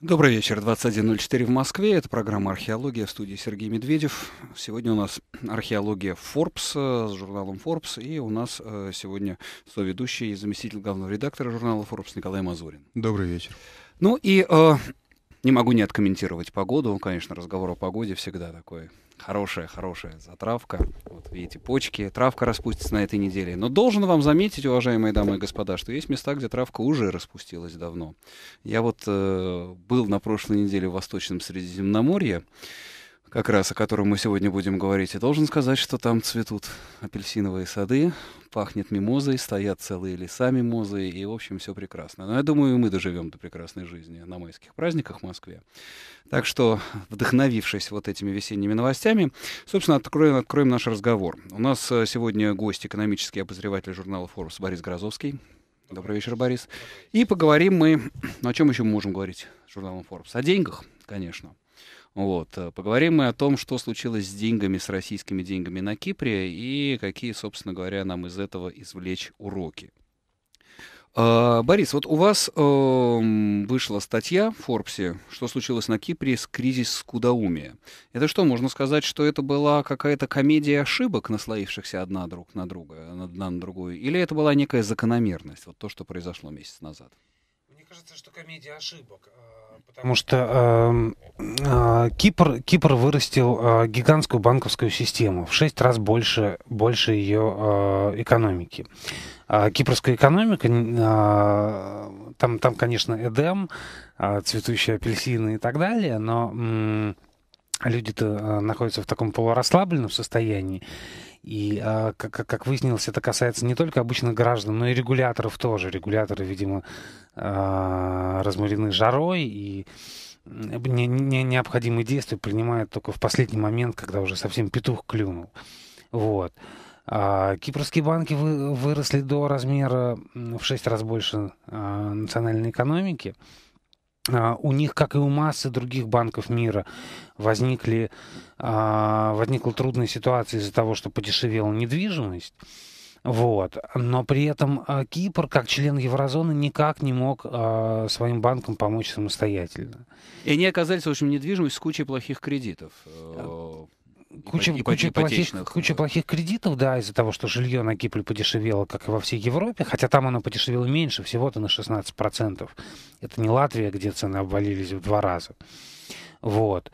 Добрый вечер, 21.04 в Москве. Это программа «Археология» в студии Сергей Медведев. Сегодня у нас археология Forbes с журналом Forbes. И у нас э, сегодня соведущий и заместитель главного редактора журнала Forbes Николай Мазурин. Добрый вечер. Ну и э, не могу не откомментировать погоду. Конечно, разговор о погоде всегда такой хорошая-хорошая затравка. Вот видите, почки. Травка распустится на этой неделе. Но должен вам заметить, уважаемые дамы и господа, что есть места, где травка уже распустилась давно. Я вот э, был на прошлой неделе в Восточном Средиземноморье как раз о котором мы сегодня будем говорить, и должен сказать, что там цветут апельсиновые сады, пахнет мимозой, стоят целые леса мимозы, и, в общем, все прекрасно. Но я думаю, мы доживем до прекрасной жизни на майских праздниках в Москве. Так что, вдохновившись вот этими весенними новостями, собственно, откроем, откроем наш разговор. У нас э, сегодня гость, экономический обозреватель журнала Forbes Борис Грозовский. Добрый вечер, Борис. И поговорим мы... Ну, о чем еще мы можем говорить с журналом Forbes? О деньгах, конечно. Вот. Э, поговорим мы о том, что случилось с деньгами, с российскими деньгами на Кипре и какие, собственно говоря, нам из этого извлечь уроки. А, Борис, вот у вас эм, вышла статья в Форбсе, что случилось на Кипре с кризис скудоумия. Это что, можно сказать, что это была какая-то комедия ошибок, наслоившихся одна друг на друга, одна на другую, или это была некая закономерность, вот то, что произошло месяц назад? Мне кажется, что комедия ошибок. А, Потому что э, Кипр, Кипр вырастил э, гигантскую банковскую систему в шесть раз больше, больше ее э, экономики. А кипрская экономика, а, там, там, конечно, Эдем, цветущие апельсины и так далее, но люди-то э, находятся в таком полурасслабленном состоянии. И, а, как, как выяснилось, это касается не только обычных граждан, но и регуляторов тоже. Регуляторы, видимо, а, разморены жарой и не, не, необходимые действия принимают только в последний момент, когда уже совсем петух клюнул. Вот. А кипрские банки вы, выросли до размера в 6 раз больше а, национальной экономики. А, у них, как и у массы других банков мира, возникли, а, возникла трудная ситуация из-за того, что подешевела недвижимость. Вот. Но при этом а, Кипр, как член еврозоны, никак не мог своим банкам помочь самостоятельно. И они оказались, в общем, недвижимость с кучей плохих кредитов. Э, куча, ипо- куча, плохих, куча э, плохих кредитов, да, из-за того, что жилье на Кипре подешевело, как и во всей Европе, хотя там оно подешевело меньше, всего-то на 16%. Это не Латвия, где цены обвалились в два раза. Вот.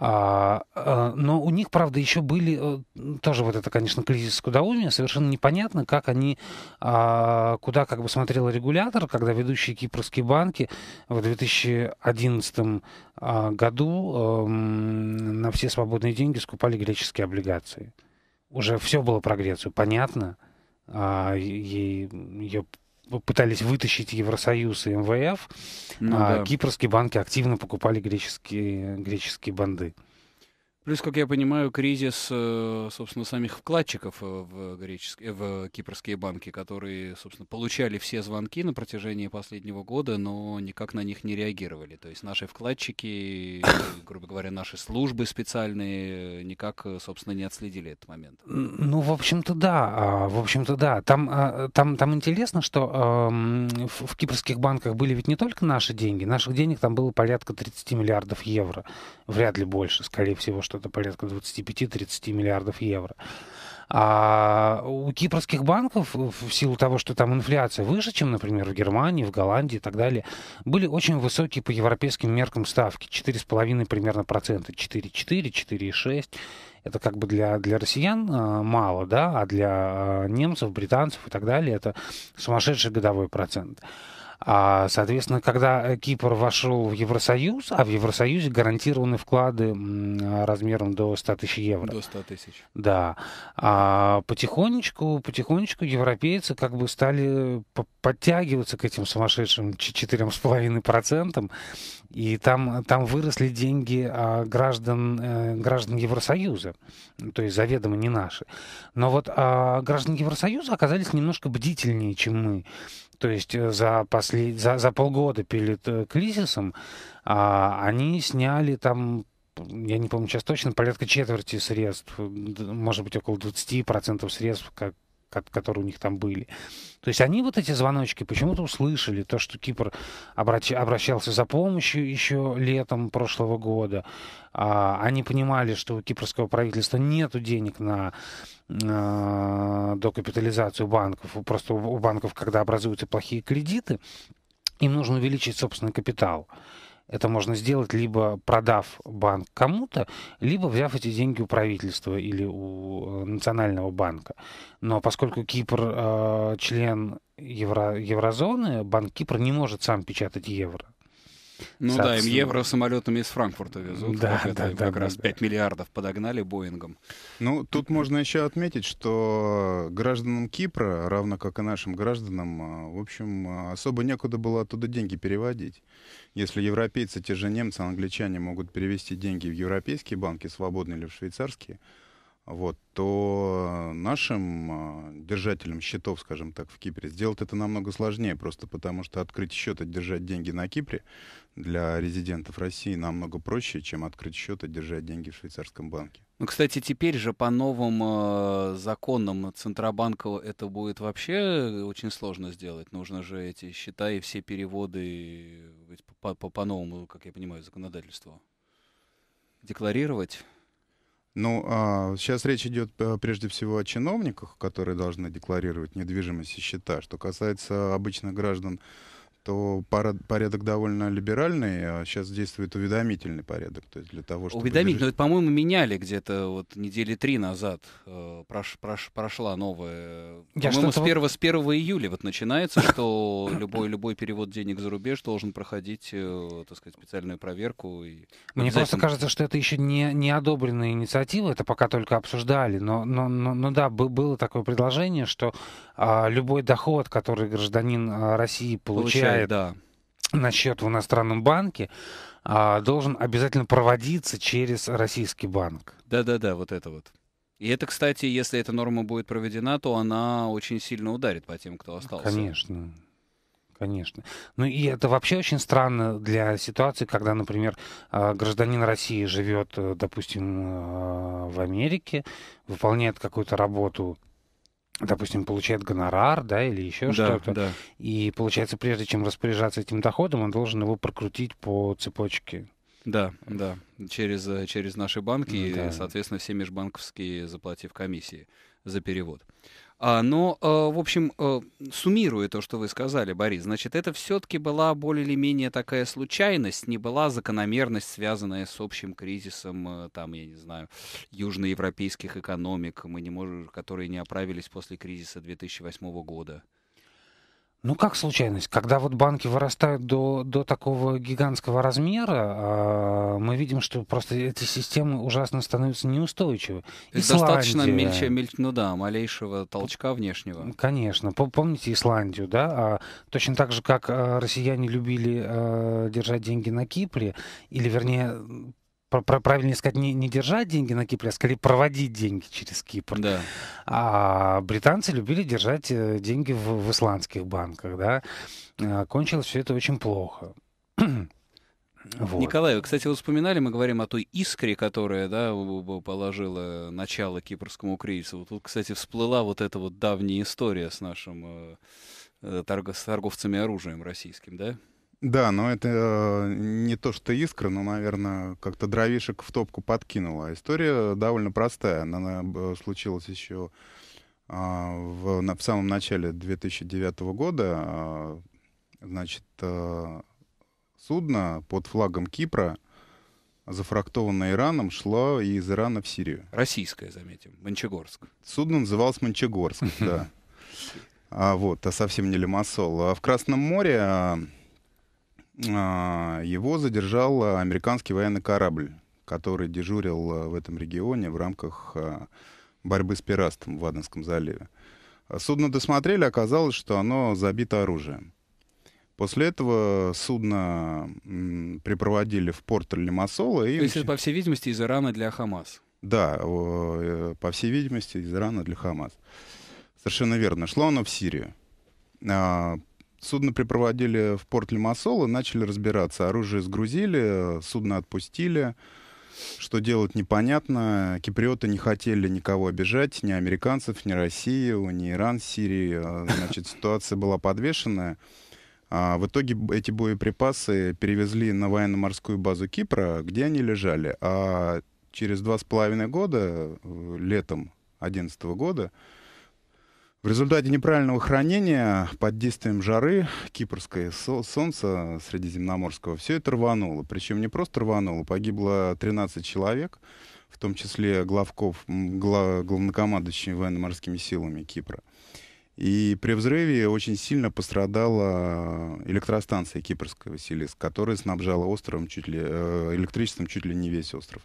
А, а, но у них, правда, еще были э, тоже вот это, конечно, кризис кудаумия. Совершенно непонятно, как они, а, куда как бы смотрел регулятор, когда ведущие кипрские банки в 2011 а, году эм, на все свободные деньги скупали греческие облигации. Уже все было про Грецию, понятно. Ей, а, ее пытались вытащить Евросоюз и МВФ, ну, а да. кипрские банки активно покупали греческие, греческие банды. Плюс, как я понимаю, кризис, э, собственно, самих вкладчиков э, в, греческие, э, в кипрские банки, которые, собственно, получали все звонки на протяжении последнего года, но никак на них не реагировали. То есть наши вкладчики, грубо говоря, наши службы специальные никак, собственно, не отследили этот момент. Ну, в общем-то, да. А, в общем-то, да. Там, а, там, там интересно, что в кипрских банках были ведь не только наши деньги. Наших денег там было порядка 30 миллиардов евро. Вряд ли больше, скорее всего, что что-то порядка 25-30 миллиардов евро. А у кипрских банков, в силу того, что там инфляция выше, чем, например, в Германии, в Голландии и так далее, были очень высокие по европейским меркам ставки. 4,5 примерно процента. 4,4, 4,6. Это как бы для, для россиян а, мало, да, а для а, немцев, британцев и так далее это сумасшедший годовой процент. А, соответственно, когда э, Кипр вошел в Евросоюз, а в Евросоюзе гарантированы вклады размером до 100 тысяч евро. До 100 тысяч. Да. А потихонечку, потихонечку европейцы как бы стали э, подтягиваться к этим сумасшедшим 4,5%, и там, там выросли деньги а, граждан, э, граждан Евросоюза, то есть заведомо не наши. Но вот а, граждан Евросоюза оказались немножко бдительнее, чем мы то есть э, за, послед... за, за полгода перед э, кризисом а, они сняли там я не помню сейчас точно, порядка четверти средств, может быть, около 20% средств, как, которые у них там были. То есть они вот эти звоночки почему-то услышали, то, что Кипр обращ... обращался за помощью еще летом прошлого года. А, они понимали, что у кипрского правительства нет денег на, на докапитализацию банков. Просто у банков, когда образуются плохие кредиты, им нужно увеличить собственный капитал. Это можно сделать либо продав банк кому-то, либо взяв эти деньги у правительства или у э, Национального банка. Но поскольку Кипр э, член евро, еврозоны, банк Кипра не может сам печатать евро. Ну да, им евро самолетами из Франкфурта везут. Да, да, это да, как да, раз да. 5 миллиардов подогнали Боингом. Ну, тут можно еще отметить, что гражданам Кипра, равно как и нашим гражданам, а, в общем, а, особо некуда было оттуда деньги переводить. Если европейцы, те же немцы, англичане могут перевести деньги в европейские банки, свободные или в швейцарские, вот, то нашим а, держателям счетов, скажем так, в Кипре сделать это намного сложнее, просто потому что открыть счет и держать деньги на Кипре для резидентов России намного проще, чем открыть счет и держать деньги в швейцарском банке. Ну, кстати, теперь же по новым э, законам Центробанка это будет вообще очень сложно сделать. Нужно же эти счета и все переводы по, по, по новому, как я понимаю, законодательству декларировать. Ну, а, сейчас речь идет э, прежде всего о чиновниках, которые должны декларировать недвижимость и счета. Что касается обычных граждан, то порядок довольно либеральный, а сейчас действует уведомительный порядок. То есть для того, чтобы уведомительный, ну, это, по-моему, меняли где-то вот недели три назад э, прош, прош, прошла новая... по-моему, с, 1, с 1 июля вот начинается, что любой, любой перевод денег за рубеж должен проходить, э, так сказать, специальную проверку. И Мне просто кажется, что это еще не, не одобренная инициатива, это пока только обсуждали, но, но, но, но да, было такое предложение, что э, любой доход, который гражданин а, России получает, получает да. на счет в иностранном банке, а, должен обязательно проводиться через российский банк. Да-да-да, вот это вот. И это, кстати, если эта норма будет проведена, то она очень сильно ударит по тем, кто остался. Конечно. Конечно. Ну и это вообще очень странно для ситуации, когда, например, а, гражданин России живет, э, допустим, а, в Америке, выполняет какую-то работу допустим, получает гонорар, да, или еще да, что-то. Да. И получается, прежде чем распоряжаться этим доходом, он должен его прокрутить по цепочке. Да, да, через, э, через наши банки ну, да. и, соответственно, все межбанковские заплатив комиссии за перевод. А, но, э, в общем, э, суммируя то, что вы сказали, Борис, значит, это все-таки была более или менее такая случайность, не была закономерность, связанная с общим кризисом, э, там, я не знаю, южноевропейских экономик, мы не можем, которые не оправились после кризиса 2008 года. Ну, как случайность? Когда вот банки вырастают до, до такого гигантского размера, э, мы видим, что просто эти системы ужасно становятся неустойчивы. И Исландия... Достаточно мельче, мельче, ну да, малейшего толчка внешнего. Конечно. Помните Исландию, да? А, точно так же, как а, россияне любили э, держать деньги на Кипре, или, вернее, правильнее сказать, не, не держать деньги на Кипре, а скорее проводить деньги через Кипр. Да. А британцы любили держать э, деньги в, в исландских банках, да. А, кончилось все это очень плохо. Вот. Николай, вы, кстати, вы вспоминали, мы говорим о той искре, которая да, положила начало кипрскому кризису. Вот тут, кстати, всплыла вот эта вот давняя история с нашим э, э торг, с торговцами оружием российским, да? Да, но это э, не то, что искра, но, наверное, как-то дровишек в топку подкинула. История довольно простая. Она случилась еще а, в, в самом начале 2009 года. А, значит, э, судно под флагом Кипра, зафрактованное Ираном, шло из Ирана в Сирию. Российское, заметим, Мончегорск. Судно называлось Мончегорск, да. А вот, а совсем не Лимассол. А в Красном море а, его задержал а, американский военный корабль, который дежурил а, в этом регионе в рамках борьбы с пиратством в Аденском заливе. Судно досмотрели, оказалось, что оно забито оружием. После этого судно припроводили в порт Лимассола. И... То есть это, по всей видимости, из Ирана для Хамас? Да, э, по всей видимости, из Ирана для Хамас. Совершенно верно. Шло оно в Сирию. Судно припроводили в порт Лимассол и начали разбираться. Оружие сгрузили, судно отпустили. Что делать непонятно. Киприоты не хотели никого обижать, ни американцев, ни Россию, ни Иран, Сирии. А, значит, ситуация была подвешенная. А в итоге эти боеприпасы перевезли на военно-морскую базу Кипра, где они лежали. А через два с половиной года, э, летом 2011 года, в результате неправильного хранения под действием жары, кипрское солнце средиземноморского, все это рвануло. Причем не просто рвануло, погибло 13 человек, в том числе главков, глав, главнокомандующий военно-морскими силами Кипра. И при взрыве очень сильно пострадала электростанция Кипрского Василиск, которая снабжала островом чуть ли, э, электричеством чуть ли не весь остров.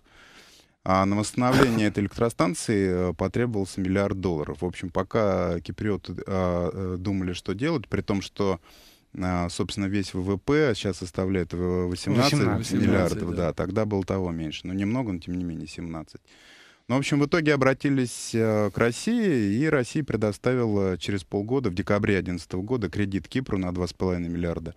А на восстановление этой электростанции э, потребовался миллиард долларов. В общем, пока киприоты а, думали, что делать, при том, что а, собственно, весь ВВП сейчас составляет 18, 18 миллиардов, 18, да. да, тогда было того меньше, но немного, но тем не менее 17. Ну, в общем, в итоге обратились к России, и Россия предоставила через полгода, в декабре 2011 года, кредит Кипру на 2,5 миллиарда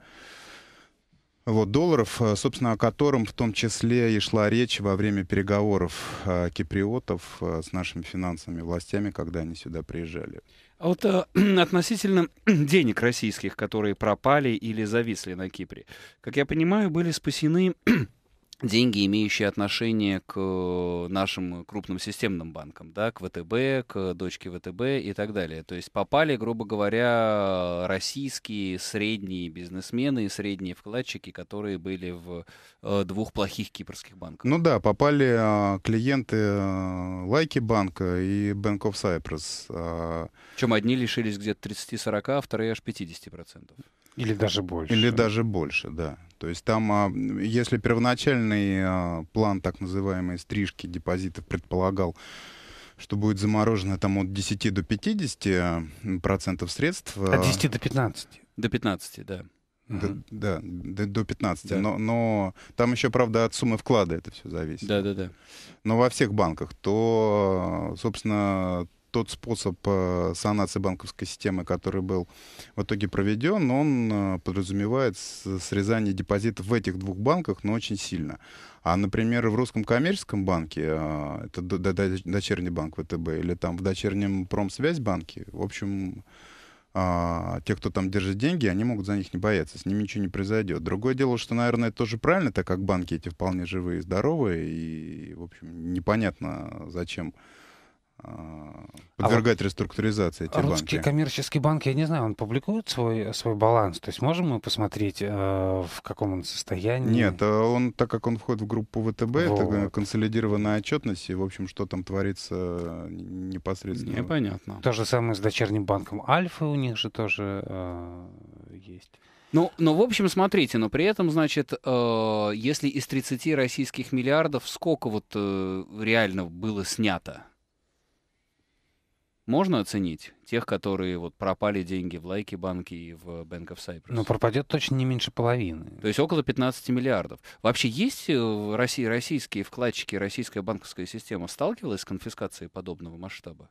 вот, долларов, э, собственно, о котором в том числе и шла речь во время переговоров э, киприотов э, с нашими финансовыми властями, когда они сюда приезжали. А вот э, относительно денег российских, которые пропали или зависли на Кипре, как я понимаю, были спасены деньги, имеющие отношение к э, нашим крупным системным банкам, да, к ВТБ, к дочке ВТБ и так далее. То есть попали, грубо говоря, российские средние бизнесмены и средние вкладчики, которые были в э, двух плохих кипрских банках. Ну да, попали а, клиенты э, Лайки банка и Bank of Cyprus. А. Причем одни лишились где-то 30-40, а вторые аж 50%. Или даже больше. Или даже больше, да. То есть там, а, если первоначальный а, план так называемой стрижки депозитов предполагал, что будет заморожено там от 10 до 50 а, процентов средств. От 10 до 15. До 15, да. До, угу. Да, до, до 15. Да. Но, но там еще, правда, от суммы вклада это все зависит. Да, да, да. Но во всех банках, то, собственно, тот способ э, санации банковской системы, который был в итоге проведен, он э, подразумевает срезание депозитов в этих двух банках, но очень сильно. А, например, в Русском коммерческом банке, э, это дочерний банк ВТБ, или там в дочернем промсвязьбанке, в общем, те, кто там держит деньги, они могут за них не бояться, с ними ничего не произойдет. Другое дело, что, наверное, это тоже правильно, так как банки эти вполне живые и здоровые, и, в общем, непонятно, зачем а подвергать а реструктуризации эти русские банки? Русские коммерческие банки, я не знаю, он публикует свой, свой баланс? То есть можем мы посмотреть, э, в каком он состоянии? Нет, э, он, так как он входит в группу ВТБ, э, вот. это консолидированная отчетность, и, в общем, что там творится непосредственно. Непонятно. То же самое с дочерним банком Альфа, у них же тоже есть. Ну, но ну, в общем, смотрите, но при этом, значит, э, если из 30 российских миллиардов, сколько вот э, реально было снято? можно оценить тех, которые вот пропали деньги в лайки банки и в Bank of Cyprus? Ну, пропадет точно не меньше половины. То есть около 15 миллиардов. Вообще есть э, в России российские вкладчики, российская банковская система сталкивалась с конфискацией подобного масштаба?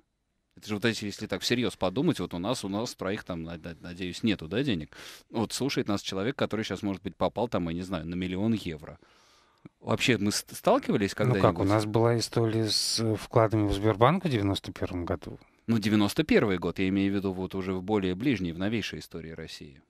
Это же вот эти, если так всерьез подумать, вот у нас, у нас троих там, надеюсь, нету, да, денег? Вот слушает нас человек, который сейчас, может быть, попал там, я не знаю, на миллион евро. Вообще мы сталкивались когда-нибудь? Ну как, у нас была история с э, вкладами в Сбербанк в 91 году. Ну, 91 год, я имею в виду вот уже в более ближней, в новейшей истории России.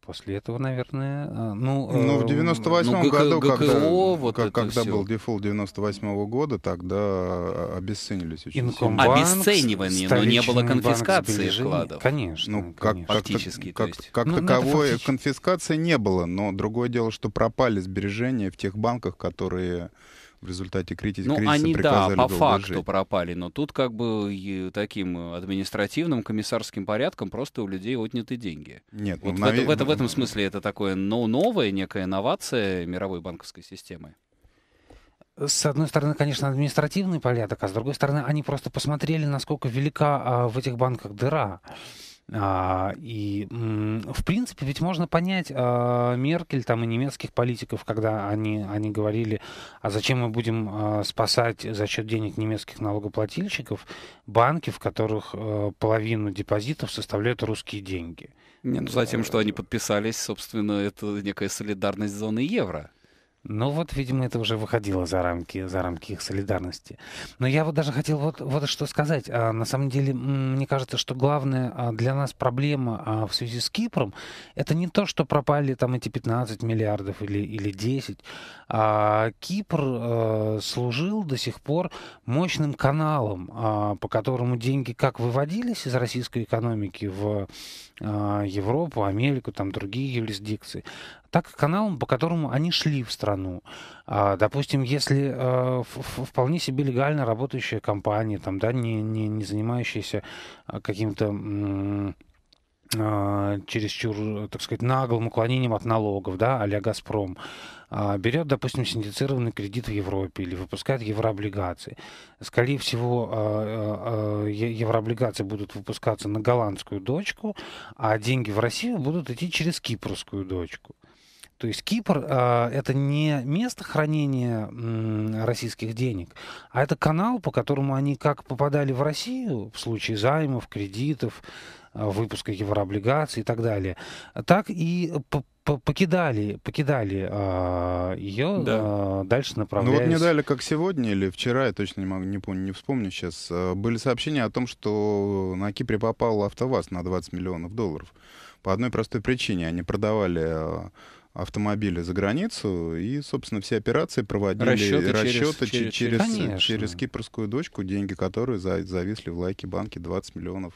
После этого, наверное, э, ну... Ну, в 98 э, ну, году, ГКО, когда, вот как, когда был дефолт 98 -го года, тогда а, обесценились участники. Обесценивание, но не было конфискации вкладов. Конечно, ну, как, конечно. Фактически, как, то есть. Как, как ну, ну таковой фактически. конфискации не было, но другое дело, что пропали сбережения в тех банках, которые в результате критики. Ну, они, да, по факту уложить. пропали, но тут как бы таким административным комиссарским порядком просто у людей отняты деньги. Нет, ну, вот ну, в, нав... это, в, в этом смысле это такое но новое, некая инновация мировой банковской системы с одной стороны, конечно, административный порядок, а с другой стороны, они просто посмотрели, насколько велика а, в этих банках дыра. А, и, в принципе, ведь можно понять а, Меркель там и немецких политиков, когда они, они говорили, а зачем мы будем а, спасать за счет денег немецких налогоплательщиков банки, в которых половину депозитов составляют русские деньги. Нет, ну, затем, э, что они подписались, собственно, это некая солидарность зоны евро. Ну вот, видимо, это уже выходило за рамки, за рамки их солидарности. Но я вот даже хотел вот, вот что сказать. А, на самом деле, мне кажется, что главная а, для нас проблема а, в связи с Кипром, это не то, что пропали там эти 15 миллиардов или, или 10. А, Кипр а, служил до сих пор мощным каналом, а, по которому деньги как выводились из российской экономики в а, Европу, Америку, там другие юрисдикции, так и каналам, по которому они шли в страну. А, допустим, если а, э, в, вполне себе легально работающая компания, там, да, не, не, не занимающаяся а, каким-то а, чересчур, так сказать, наглым уклонением от налогов, да, а «Газпром», берет, допустим, синдицированный кредит в Европе или выпускает еврооблигации. Скорее всего, а, еврооблигации будут выпускаться на голландскую дочку, а деньги в Россию будут идти через кипрскую дочку. То есть Кипр а, это не место хранения российских денег, а это канал, по которому они как попадали в Россию в случае займов, кредитов, а, выпуска еврооблигаций и так далее, так и покидали, покидали э, а, ее, да. э, дальше направляясь... Ну вот мне дали, как сегодня или вчера, я точно не могу, не помню, не вспомню сейчас, были сообщения о том, что на Кипре попал АвтоВАЗ на 20 миллионов долларов. По одной простой причине. Они продавали автомобили за границу, и, собственно, все операции проводили расчеты, расчеты через, через, через, через, кипрскую дочку, деньги которые за, зависли в лайке банки 20 миллионов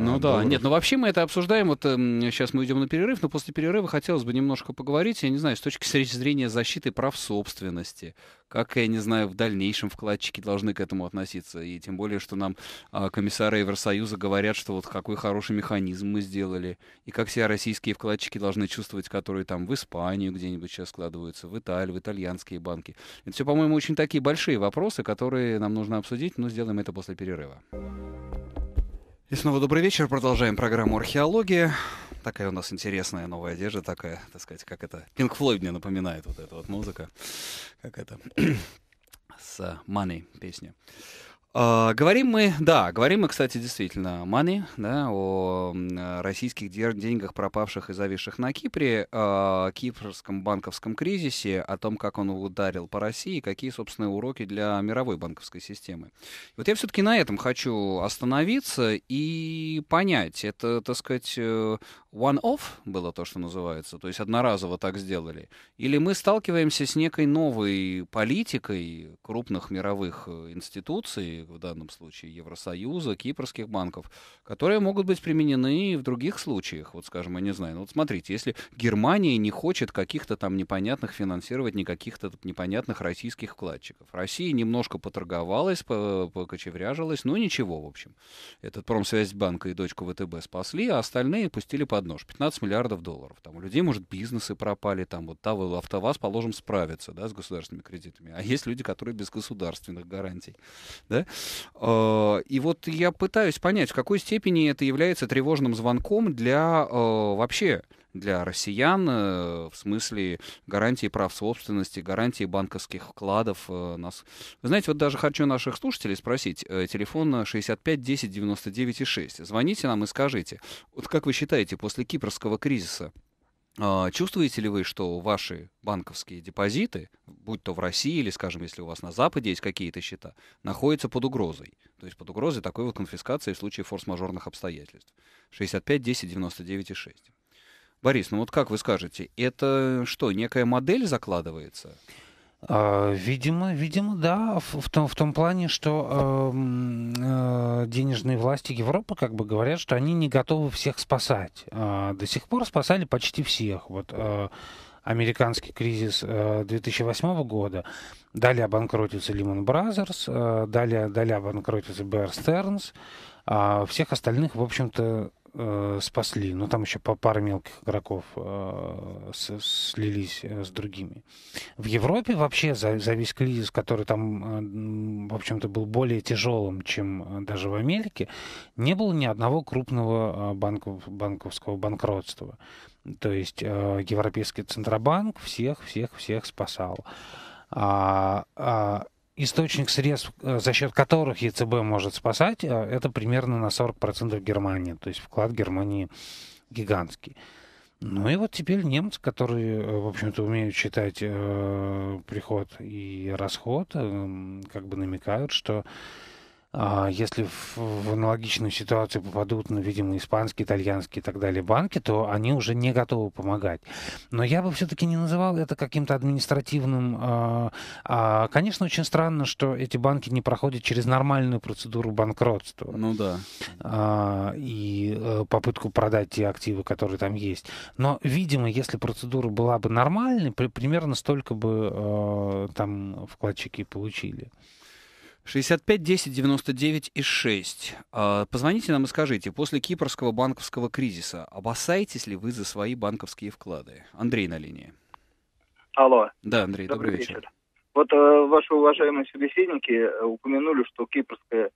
ну а, да, долларов. нет, ну вообще мы это обсуждаем, вот э, эм, сейчас мы идем на перерыв, но после перерыва хотелось бы немножко поговорить, я не знаю, с точки зрения защиты прав собственности, как, я не знаю, в дальнейшем вкладчики должны к этому относиться, и тем более, что нам э, комиссары Евросоюза говорят, что вот какой хороший механизм мы сделали, и как себя российские вкладчики должны чувствовать, которые там в Испанию где-нибудь сейчас складываются, в Италию, в итальянские банки. Это все, по-моему, очень такие большие вопросы, которые нам нужно обсудить, но сделаем это после перерыва. И снова добрый вечер. Продолжаем программу «Археология». Такая у нас интересная новая одежда, такая, так сказать, как это... Пинк Флойд мне напоминает вот эта вот музыка. Как это... С «Money» песня. Uh, говорим мы, да, говорим мы, кстати, действительно о да, о российских деньгах, пропавших и зависших на Кипре, о а, кипрском банковском кризисе, о том, как он ударил по России, какие, собственно, уроки для мировой банковской системы. Вот я все-таки на этом хочу остановиться и понять, это, так сказать, э, one-off было то, что называется, то есть одноразово так сделали, или мы сталкиваемся с некой новой политикой крупных мировых э, институций, в данном случае Евросоюза, кипрских банков, которые могут быть применены и в других случаях. Вот, скажем, я не знаю, ну вот смотрите, если Германия не хочет каких-то там непонятных финансировать, никаких-то непонятных российских вкладчиков. Россия немножко поторговалась, покочевряжилась, ну ничего, в общем. Этот промсвязьбанк и дочку ВТБ спасли, а остальные пустили под нож. 15 миллиардов долларов. Там у людей, может, бизнесы пропали, там вот та АвтоВАЗ, положим, справится, да, с государственными кредитами. А есть люди, которые без государственных гарантий, да. Э, и вот я пытаюсь понять, в какой степени это является тревожным звонком для э, вообще для россиян э, в смысле гарантии прав собственности, гарантии банковских вкладов. Нас... знаете, вот даже хочу наших слушателей спросить. Телефон 65 10 99 6. Звоните нам и скажите, вот как вы считаете, после кипрского кризиса а, чувствуете ли вы, что ваши банковские депозиты, будь то в России или, скажем, если у вас на Западе есть какие-то счета, находятся под угрозой? То есть под угрозой такой вот конфискации в случае форс-мажорных обстоятельств. 65, 10, 99 и 6. Борис, ну вот как вы скажете, это что, некая модель закладывается? А, видимо, видимо, да, в, в, том, в том плане, что эм, э, денежные власти Европы как бы говорят, что они не готовы всех спасать. Э, до сих пор спасали почти всех. Вот э, американский кризис э, 2008 года, далее обанкротится Lehman Brothers, э, далее, далее обанкротится Bear Stearns, а всех остальных, в общем-то, э, спасли, но ну, там еще пара мелких игроков э, с, слились э, с другими. В Европе вообще за, за весь кризис, который там, э, в общем-то, был более тяжелым, чем э, даже в Америке, не было ни одного крупного э, банков, банковского банкротства. То есть э, Европейский Центробанк всех, всех, всех спасал. А, а источник средств, э, за счет которых ЕЦБ может спасать, э, это примерно на 40% Германии. То есть вклад Германии гигантский. Ну и вот теперь немцы, которые, э, в общем-то, умеют читать э, приход и расход, э, как бы намекают, что а, если в аналогичную ситуацию попадут, ну, видимо, испанские, итальянские и так далее банки, то они уже не готовы помогать. Но я бы все-таки не называл это каким-то административным. А, а, конечно, очень странно, что эти банки не проходят через нормальную процедуру банкротства. Ну да. И э, попытку продать те активы, которые там есть. Но, видимо, если процедура была бы нормальной, примерно столько бы э, там вкладчики получили. 65 10 99 и 6. А, позвоните нам и скажите, после кипрского банковского кризиса обоссаетесь ли вы за свои банковские вклады? Андрей на линии. Алло. Да, Андрей, добрый, добрый вечер. вечер. Вот э, ваши уважаемые собеседники э, упомянули, что кипрская,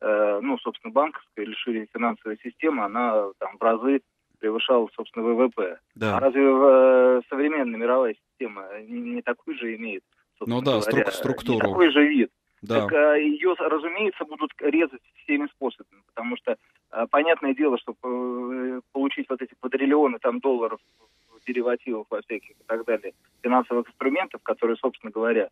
э, ну, собственно, банковская или финансовая система, она там в разы превышала, собственно, ВВП. Да. А разве э, современная мировая система не, не такую же имеет? Ну да, струк, структуру. Не такой же вид да. так э, ее, разумеется, будут резать всеми способами, потому что э, понятное дело, что э, получить вот эти квадриллионы там долларов деривативов во всяких и так далее, финансовых инструментов, которые, собственно говоря,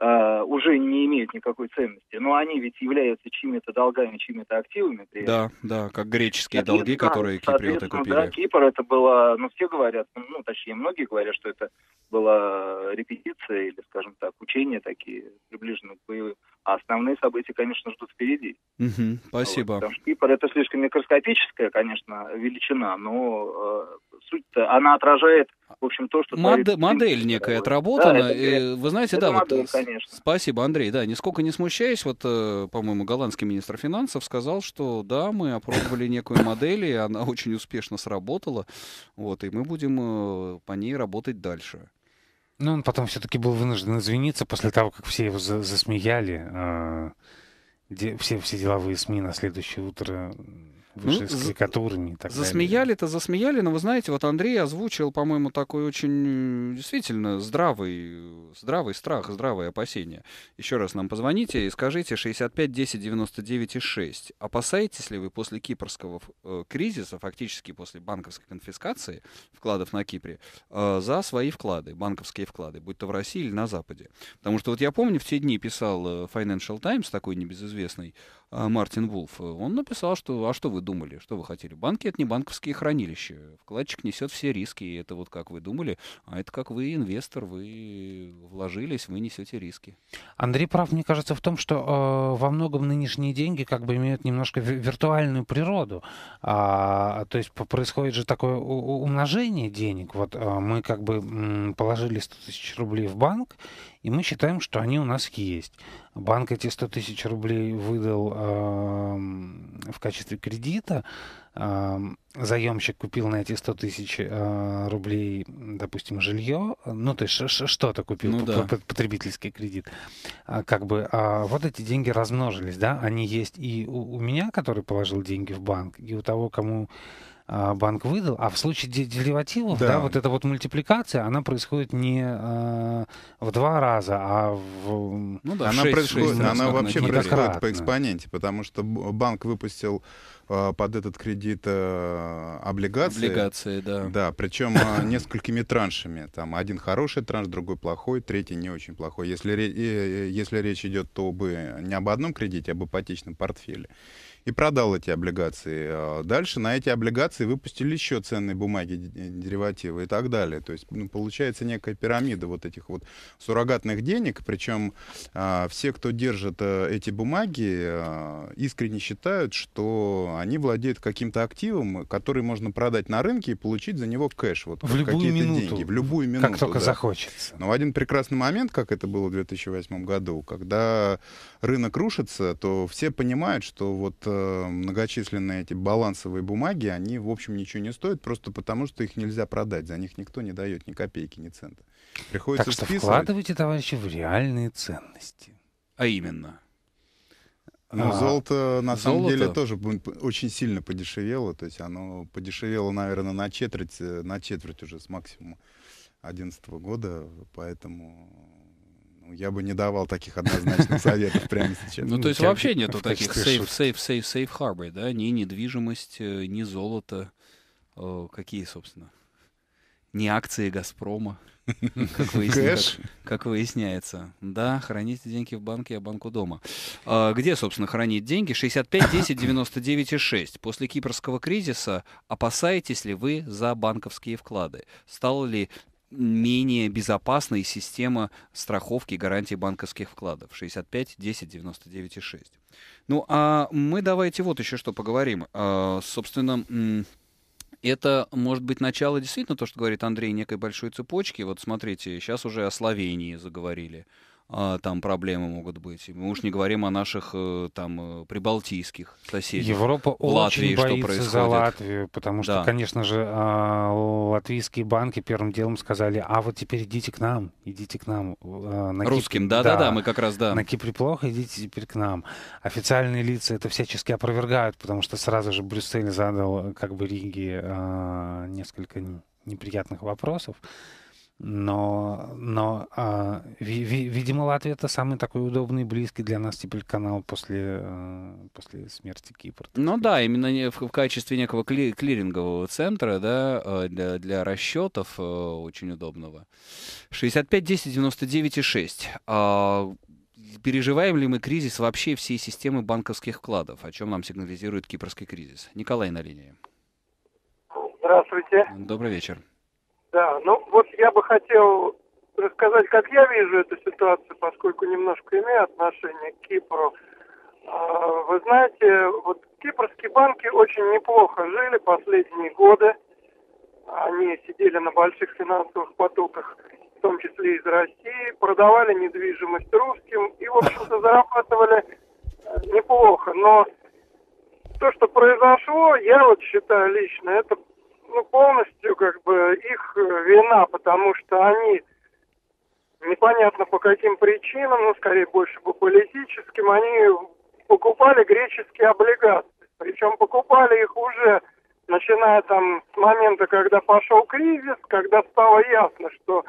Э, уже не имеют никакой ценности. Но они ведь являются чьими-то долгами, чьими-то активами. При этом. Да, да, как греческие долги, которые киприоты купили. Да, Кипр это было, ну все говорят, ну точнее многие говорят, что это была репетиция или, скажем так, учения такие, приближенные к боевым. А основные события, конечно, ждут впереди. Угу, спасибо. Вот, потому что Кипр это слишком микроскопическая, конечно, величина, но э, суть-то она отражает, в общем, то, что... Мод- творит, модель некая отработана. Да, это, э, Вы знаете, это да, модель, вот... Конечно. Спасибо, Андрей. Да, нисколько не смущаясь, вот, э, по-моему, голландский министр финансов сказал, что да, мы опробовали некую модель, и она очень успешно сработала, вот, и мы будем э, по ней работать дальше. Ну, он потом все-таки был вынужден извиниться после того, как все его за- засмеяли. Э- де- все, все деловые СМИ на следующее утро ну, Выше из карикатуры не так Засмеяли-то засмеяли, но вы знаете, вот Андрей озвучил, по-моему, такой очень действительно здравый, здравый страх, здравое опасение. Еще раз нам позвоните и скажите 65 10 99 6. Опасаетесь ли вы после кипрского э, кризиса, фактически после банковской конфискации вкладов на Кипре, э, за свои вклады, банковские вклады, будь то в России или на Западе? Потому что вот я помню, в те дни писал э, Financial Times, такой небезызвестный, а, Мартин Вулф, э, он написал, что «А что вы думали? Что вы хотели? Банки — это не банковские хранилища. Вкладчик несет все риски, и это вот как вы думали, а это как вы инвестор, вы вложились, вы несете риски». Андрей прав, мне кажется, в том, что э, во многом нынешние деньги как бы имеют немножко виртуальную природу. А, то есть происходит же такое умножение денег. Вот э, мы как бы положили 100 тысяч рублей в банк, и мы считаем, что они у нас есть банк эти 100 тысяч рублей выдал в качестве кредита, заемщик купил на эти 100 тысяч а, рублей, допустим, жилье, ну то есть что-то купил, ну, да. потребительский кредит, а, как бы, а вот эти деньги размножились, да, они есть и у меня, который положил деньги в банк, и у того, кому а, банк выдал. А в случае деривативов, да. да, вот эта вот мультипликация, она происходит не э, в два раза, а в Ну да, в она 6, происходит, 6, она вообще происходит по экспоненте, потому что банк выпустил а, под этот кредит э, облигации. Облигации, да. Да, причем э, несколькими траншами. Там один хороший транш, другой плохой, третий не очень плохой. Если, э, если речь идет то бы не об одном кредите, а об ипотечном портфеле и продал эти облигации. А дальше на эти облигации выпустили еще ценные бумаги, деривативы и так далее. То есть ну, получается некая пирамида вот этих вот суррогатных денег. Причем а, все, кто держит э, эти бумаги, э, искренне считают, что они владеют каким-то активом, который можно продать на рынке и получить за него кэш. Вот, в любую минуту. Деньги, в любую минуту. Как только да. захочется. Но в один прекрасный момент, как это было в 2008 году, когда рынок рушится, то все понимают, что вот э, многочисленные эти балансовые бумаги, они, в общем, ничего не стоят, просто потому что их нельзя продать, за них никто не дает ни копейки, ни цента. Приходится так что списывать. вкладывайте, товарищи, в реальные ценности. А именно? Ну, а, золото на золото? самом деле тоже очень сильно подешевело. То есть оно подешевело, наверное, на четверть, э, на четверть уже с максимума 2011 года. Поэтому я бы не давал таких однозначных советов прямо сейчас. Ну, то ну, есть вообще нету таких safe safe safe safe harbor, да? Ни недвижимость, э, ни золото. Э, какие, собственно? Не акции «Газпрома». Как, выясня... как, как выясняется. Да, храните деньги в банке, я а банку дома. А, где, собственно, хранить деньги? 65, 10, 99 и 6. После кипрского кризиса опасаетесь ли вы за банковские вклады? Стало ли менее безопасная система страховки и гарантии банковских вкладов 65 10 99 6. Ну а мы давайте вот еще что поговорим. А, собственно, это может быть начало действительно то, что говорит Андрей, некой большой цепочки. Вот смотрите, сейчас уже о Словении заговорили а, там проблемы могут быть. Мы уж не говорим о наших э, там э, прибалтийских соседях. Европа в Латвии, очень боится что за Латвию, потому что, да. конечно же, а, латвийские банки первым делом сказали, а вот теперь идите к нам, идите к нам. А, на Русским, да-да-да, да, мы как раз, да. На Кипре плохо, идите теперь к нам. Официальные лица это всячески опровергают, потому что сразу же Брюссель задал э, как бы Риге несколько неприятных вопросов. Но, но а, ви, ви, видимо, Латвия это самый такой удобный и близкий для нас теперь канал после, э, после смерти Кипра. Ну да, именно в, в качестве некого кли, клирингового центра да, э, для, для расчетов э, очень удобного. 65, 10, 99 и 6. А, переживаем ли мы кризис вообще всей системы банковских вкладов, о чем нам сигнализирует кипрский кризис? Николай на линии. Здравствуйте. Добрый вечер. Да, ну вот я бы хотел рассказать, как я вижу эту ситуацию, поскольку немножко имею отношение к Кипру. А, вы знаете, вот кипрские банки очень неплохо жили последние годы. Они сидели на больших финансовых потоках, в том числе из России, продавали недвижимость русским и, в общем-то, зарабатывали э, неплохо. Но то, что произошло, я вот считаю лично, это ну, полностью как бы их э, вина, потому что они непонятно по каким причинам, ну, скорее больше по политическим, они покупали греческие облигации. Причем покупали их уже начиная там с момента, когда пошел кризис, когда стало ясно, что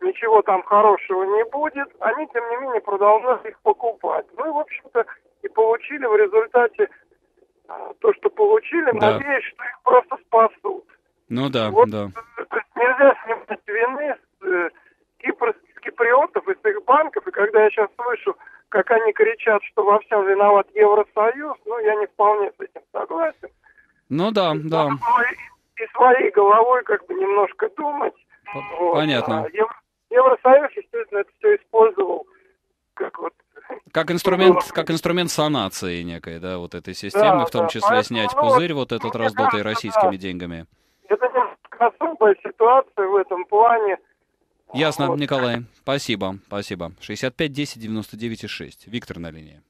ничего там хорошего не будет, они, тем не менее, продолжали их покупать. Ну и, в общем-то, и получили в результате а, то, что получили, да. надеюсь, что их просто спасут. Ну да, вот, да. Э, то есть нельзя снимать вины с, э, кипр, с киприотов и с их банков. И когда я сейчас слышу, как они кричат, что во всем виноват Евросоюз, ну, я не вполне с этим согласен. Ну да, и, да. И своей головой как бы немножко думать. По- Понятно. Вот. А Евро, Евросоюз, естественно, это все использовал как вот как инструмент, как инструмент санации некой, да, вот этой системы, да, в том да, числе поэтому, снять ну, пузырь вот этот раздутый кажется, российскими да. деньгами. Это особая ситуация в этом плане. Ясно, вот. Николай. Спасибо, спасибо. 65 10 99 6. Виктор на линии.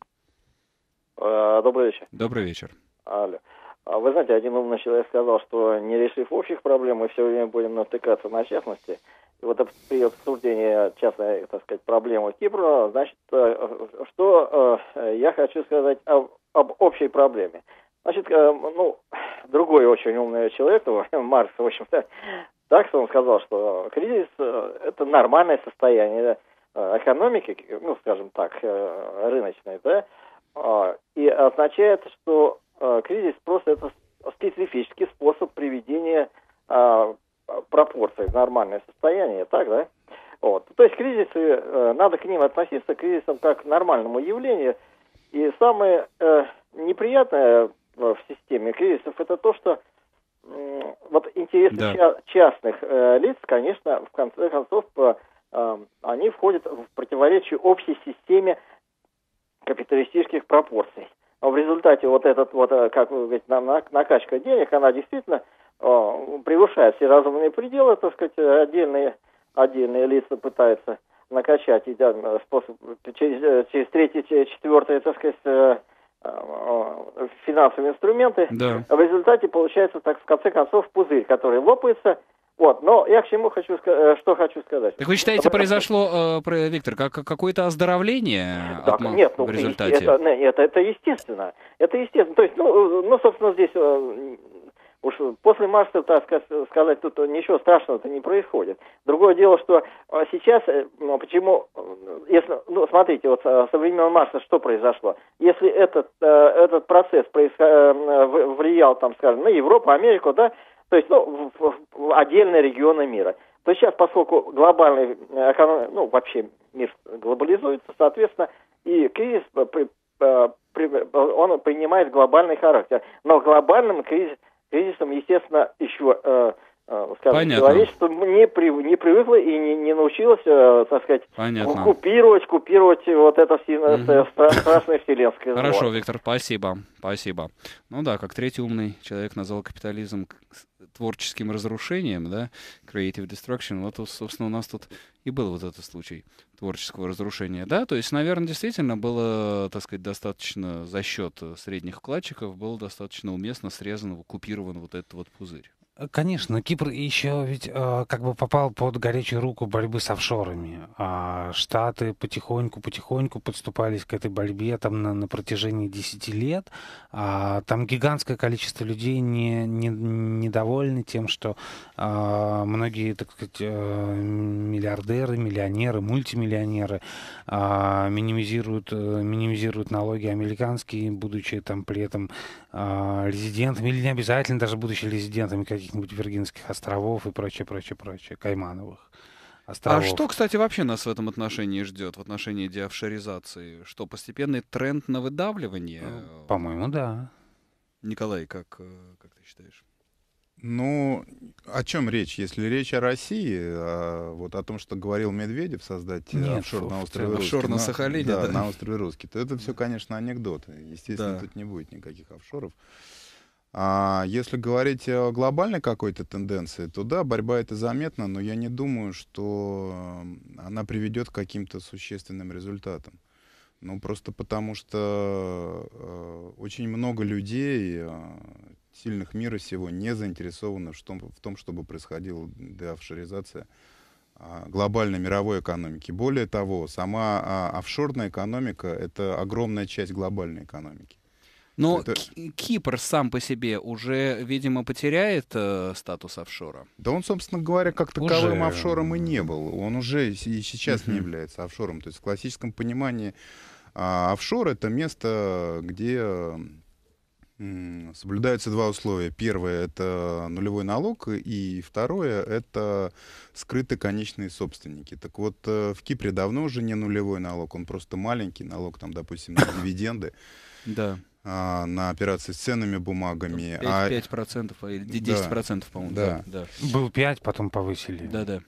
Э, добрый вечер. Добрый вечер. Алло. А вы знаете, один умный человек сказал, что не решив общих проблем, мы все время будем натыкаться на частности. И вот при обсуждении частной, так сказать, проблемы Кипра, значит, э, что э, я хочу сказать об, об общей проблеме. Значит, э, ну, другой очень умный человек, ну, Маркс, в общем-то, так что он сказал, что кризис э, – это нормальное состояние э, экономики, ну, скажем так, рыночной, да, а, и означает, что кризис просто это специфический способ приведения а, пропорций в нормальное состояние, так, да? Вот. То есть кризисы, надо к ним относиться, к кризисам как к нормальному явлению. И самое неприятное Э, в системе кризисов, это то, что вот интересы да. частных э, лиц, конечно, в конце концов, э, э, они входят в противоречие общей системе капиталистических пропорций. Но а в результате вот этот вот, э, как вы говорите, на, на, накачка денег, она действительно э, превышает все разумные пределы, так сказать, отдельные, отдельные лица пытаются накачать идя способ, через, через третий, четвертый, так сказать, Э, э, финансовые инструменты, да. в результате получается, так в конце концов, пузырь, который лопается. Вот, но я к чему хочу, э, что хочу сказать. Так вы считаете, произошло, э, Виктор, как какое-то оздоровление так, от, нет, ну, в результате? Это, это, это естественно, это естественно. То есть, ну, ну собственно, здесь Уж после Марса, так сказать, тут ничего страшного-то не происходит. Другое дело, что а, сейчас, э, ну, почему, э, если, ну, смотрите, вот э, со времен Марса что произошло? Если этот, этот процесс влиял, там, скажем, на Европу, Америку, да, то есть, ну, в, в отдельные регионы мира, то сейчас, поскольку глобальный эконом... ну, вообще мир глобализуется, соответственно, и кризис он принимает глобальный характер. Но в глобальном кризисе кризисом, естественно, еще э, Э, скажем, Понятно. человечество не, при, не привыкло и не, не научилось, э, так сказать, Понятно. купировать, купировать вот это э, страшное вселенское Хорошо, Виктор, спасибо, спасибо. Ну да, как третий умный человек назвал капитализм творческим разрушением, да, creative destruction, вот, собственно, у нас тут и был вот этот случай творческого разрушения, да, то есть, наверное, действительно было, так сказать, достаточно за счет средних вкладчиков, было достаточно уместно срезан, купирован вот этот вот пузырь. Конечно, Кипр еще ведь э, как бы попал под горячую руку борьбы с офшорами. А Штаты потихоньку-потихоньку подступались к этой борьбе там на, на протяжении 10 лет. А, там гигантское количество людей не, не, недовольны тем, что э, многие, так сказать, э, миллиардеры, миллионеры, мультимиллионеры э, минимизируют, э, минимизируют налоги американские, будучи там при этом э, резидентами, или не обязательно даже будучи резидентами каких каких-нибудь Виргинских островов и прочее, прочее, прочее, Каймановых а островов. А что, кстати, вообще нас в этом отношении ждет, в отношении деофшоризации? Что, постепенный тренд на выдавливание? Ну, по-моему, да. Николай, как, э, как ты считаешь? Ну, о чем речь? Если речь о России, о, а вот о том, что говорил Медведев, создать э, Нет, офшор на острове Русский. Офшор на Сахалине, да, да. на острове Русский, то это все, конечно, анекдоты. Естественно, да. тут не будет никаких офшоров. А если говорить о глобальной какой-то тенденции, то да, борьба это заметна, но я не думаю, что э, она приведет к каким-то существенным результатам. Ну, просто потому что э, очень много людей, э, сильных мира сего, не заинтересованы в том, в том чтобы происходила деофшоризация э, глобальной мировой экономики. Более того, сама э, офшорная экономика — это огромная часть глобальной экономики. Но это... Кипр сам по себе уже, видимо, потеряет э, статус офшора. Да он, собственно говоря, как таковым уже... офшором и не был. Он уже и сейчас не является офшором. То есть в классическом понимании а, офшор — это место, где Соблюдаются два условия. Первое — это нулевой налог, и второе — это скрытые конечные собственники. Так вот, э, в Кипре давно уже не нулевой налог, он просто маленький налог, там, допустим, на дивиденды. Да а, на операции с ценными бумагами. 5%, а... 5% а, или 10%, да. по-моему. Да. Да. Был 5, потом повысили. Да, да.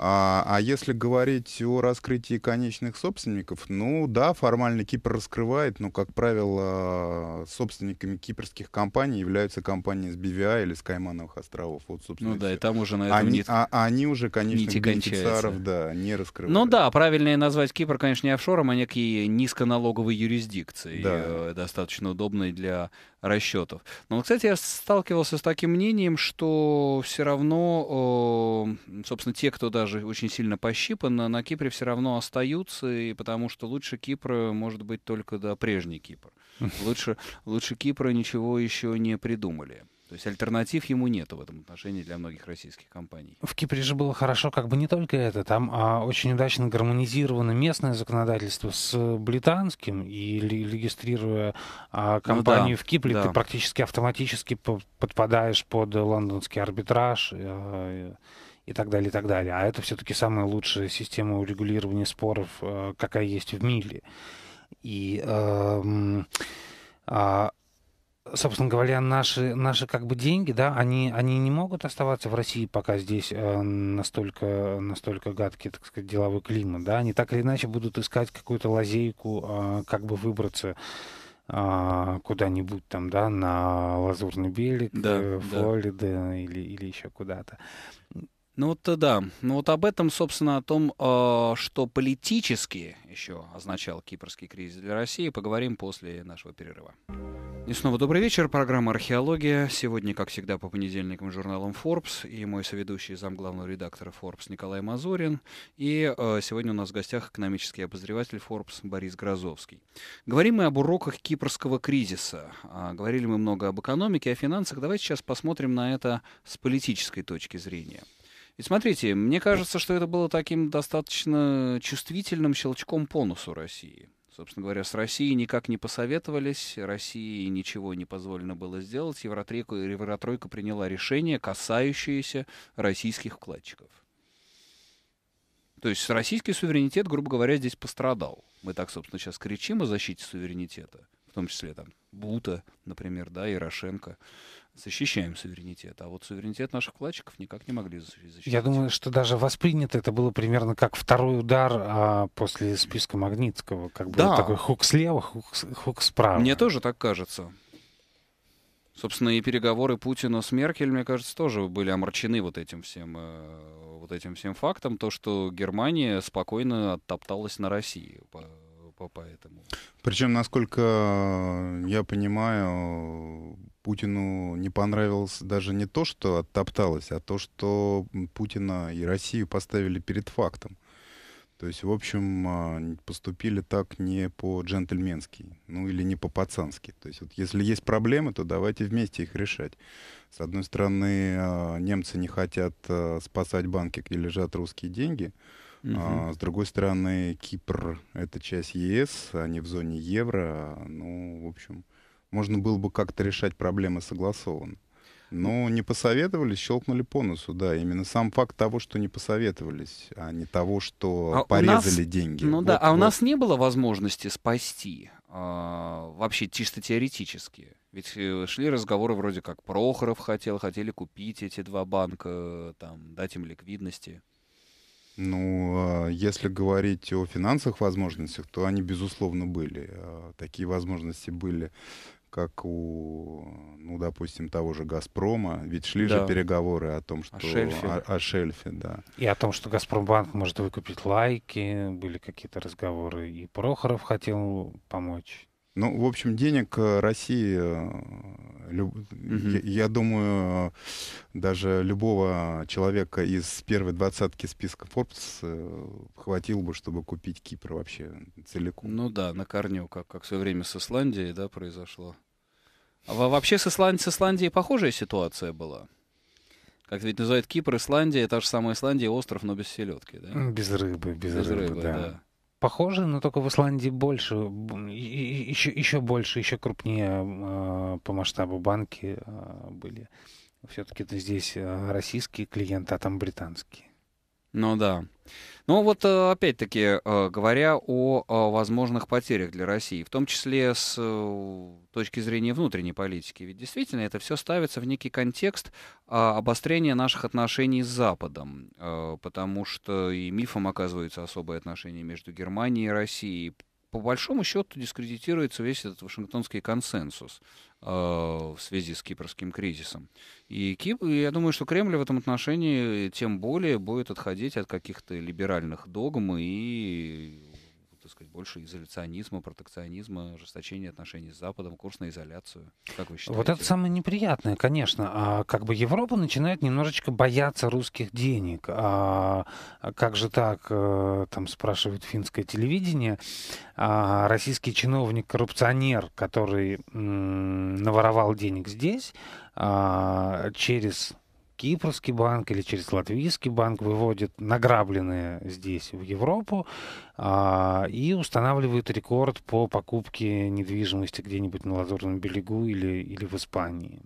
А, а если говорить о раскрытии конечных собственников, ну да, формально Кипр раскрывает, но, как правило, собственниками кипрских компаний являются компании с BVI или с Каймановых островов. Вот, собственно, ну да, все. и там уже на этом они, нет... а, они уже, конечно, бенефициаров да, не раскрывают. Ну да, правильнее назвать Кипр, конечно, не офшором, а некие низконалоговые юрисдикции, да. Э, достаточно удобные для расчетов. Но, кстати, я сталкивался с таким мнением, что все равно, э, собственно, те, кто даже очень сильно пощипан, на Кипре все равно остаются, и потому что лучше Кипра может быть только да, прежний Кипр. Лучше, лучше Кипра ничего еще не придумали. То есть альтернатив ему нет в этом отношении для многих российских компаний. В Кипре же было хорошо как бы не только это. Там а, очень удачно гармонизировано местное законодательство с британским. И регистрируя а, ну компанию ну, да, в Кипре, да. ты практически автоматически подпадаешь под лондонский арбитраж. А, и так далее, и так далее. А это все-таки самая лучшая система урегулирования споров, э, какая есть в мире. И э, э, собственно говоря, наши, наши как бы деньги, да, они, они не могут оставаться в России, пока здесь э, настолько, настолько гадкий, так сказать, деловой климат, да, они так или иначе будут искать какую-то лазейку, э, как бы выбраться э, куда-нибудь там, да, на Лазурный берег, да, Флорида да. или, или еще куда-то. Ну вот э, да, ну вот об этом, собственно, о том, а, что политически еще означал кипрский кризис для России, поговорим после нашего перерыва. И снова добрый вечер, программа «Археология». Сегодня, как всегда, по понедельникам журналом Forbes и мой соведущий замглавного редактора Forbes Николай Мазурин. И э, сегодня у нас в гостях экономический обозреватель Forbes Борис Грозовский. Говорим мы об уроках кипрского кризиса. А, говорили мы много об экономике, о финансах. Давайте сейчас посмотрим на это с политической точки зрения – и смотрите, мне кажется, что это было таким достаточно чувствительным щелчком по носу России. Собственно говоря, с Россией никак не посоветовались, России ничего не позволено было сделать. Евротрейка Евротройка приняла решение, касающееся российских вкладчиков. То есть российский суверенитет, грубо говоря, здесь пострадал. Мы так, собственно, сейчас кричим о защите суверенитета, в том числе там Бута, например, да, Ярошенко защищаем суверенитет. А вот суверенитет наших вкладчиков никак не могли защищать. Я думаю, что даже воспринято это было примерно как второй удар а, после списка Магнитского. Как да. бы такой хук слева, хук, хук справа. Мне тоже так кажется. Собственно, и переговоры Путина с Меркель, мне кажется, тоже были омрачены вот этим всем, э, вот этим всем фактом, то, что Германия спокойно оттопталась на России по, по этому. Причем, насколько я понимаю, Путину не понравилось даже не то, что оттопталось, а то, что Путина и Россию поставили перед фактом. То есть, в общем, а, поступили так не по-джентльменски, ну или не по-пацански. То есть, вот если есть проблемы, то давайте вместе их решать. С одной стороны, а, немцы не хотят а, спасать банки, где лежат русские деньги. Угу. А, с другой стороны, Кипр — это часть ЕС, они в зоне евро. Ну, в общем, можно было бы как-то решать проблемы согласованно. Но ну не посоветовались, щелкнули по носу, да. Именно сам факт того, что не посоветовались, а не того, что а порезали нас, деньги. Ну вот, да, а вот. у нас не было возможности спасти а, вообще чисто теоретически. Ведь э, шли разговоры вроде как Прохоров хотел, хотели купить эти два банка, там, дать им ликвидности. Ну, а, если говорить о финансовых возможностях, то они, безусловно, были. А, такие возможности были как у, ну, допустим, того же «Газпрома». Ведь шли да. же переговоры о том, что... О шельфе. О, о шельфе, да. И о том, что «Газпромбанк» может выкупить лайки. Были какие-то разговоры. И Прохоров хотел помочь. Ну, в общем, денег э, России, э, люб... угу. я, я думаю, э, даже любого человека из первой двадцатки списка Forbes хватило бы, чтобы купить Кипр вообще целиком. Ну да, на корню, как, как в свое время с Исландией, да, произошло. А вообще с, Исланд... с Исландией похожая ситуация была? Как ведь называют Кипр, Исландия, та же самая Исландия, остров, но без селедки, да? Без рыбы, без, без рыбы, рыбы да. да. Похоже, но только в Исландии больше, еще, еще больше, еще крупнее а, по масштабу банки а, были. Все-таки здесь а, российские клиенты, а там британские. Ну да. Ну вот э, опять-таки, э, говоря о э, возможных потерях для России, в том числе с точки зрения внутренней политики, ведь действительно это все ставится в некий контекст обострения наших отношений с Западом, потому что и мифом оказываются особые отношения между Германией и Россией, по большому счету дискредитируется весь этот вашингтонский консенсус. Э, в связи с кипрским кризисом. И Кип, я думаю, что Кремль в этом отношении тем более будет отходить от каких-то либеральных догм и так сказать, больше изоляционизма, протекционизма, ожесточения отношений с Западом, курс на изоляцию. Как вы считаете? Вот это самое неприятное, конечно. А, как бы Европа начинает немножечко бояться русских денег. А, как же так, э, там спрашивает финское телевидение, а, российский чиновник-коррупционер, который м, наворовал денег здесь, а, через кипрский банк или через латвийский банк выводит награбленные здесь в Европу а, и устанавливает рекорд по покупке недвижимости где-нибудь на Лазурном берегу или, или в Испании.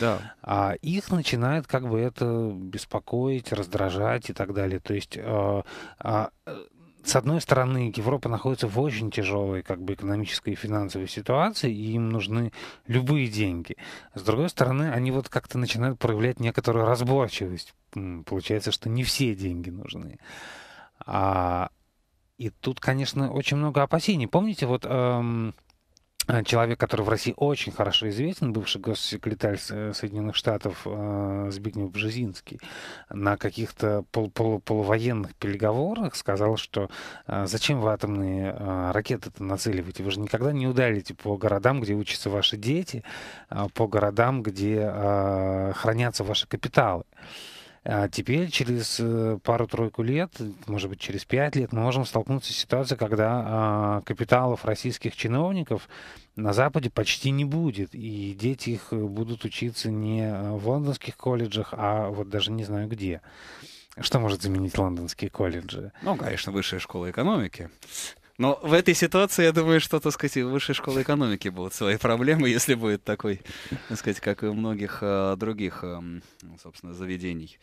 Да. А их начинает как бы это беспокоить, раздражать и так далее. То есть а, а, с одной стороны, Европа находится в очень тяжелой как бы, экономической и финансовой ситуации, и им нужны любые деньги. С другой стороны, они вот как-то начинают проявлять некоторую разборчивость. Получается, что не все деньги нужны. А, и тут, конечно, очень много опасений. Помните, вот эм, Э, человек, который в России очень хорошо известен, бывший госсекретарь Соединенных Штатов э, Збигнев Бжезинский, на каких-то пол -пол полувоенных переговорах сказал, что э, зачем вы атомные ракеты-то нацеливаете? Вы же никогда не ударите по городам, где учатся ваши дети, а по городам, где хранятся ваши капиталы. А теперь через э, пару-тройку лет, может быть, через пять лет мы можем столкнуться с ситуацией, когда а, капиталов российских чиновников на Западе почти не будет, и дети их э, будут учиться не э, в лондонских колледжах, а вот даже не знаю где. Что может заменить лондонские колледжи? Ну, конечно, высшая школа экономики. Но в этой ситуации, я думаю, что, так сказать, и высшей школе экономики будут свои проблемы, если будет такой, так сказать, как и у многих э, других, эм, собственно, заведений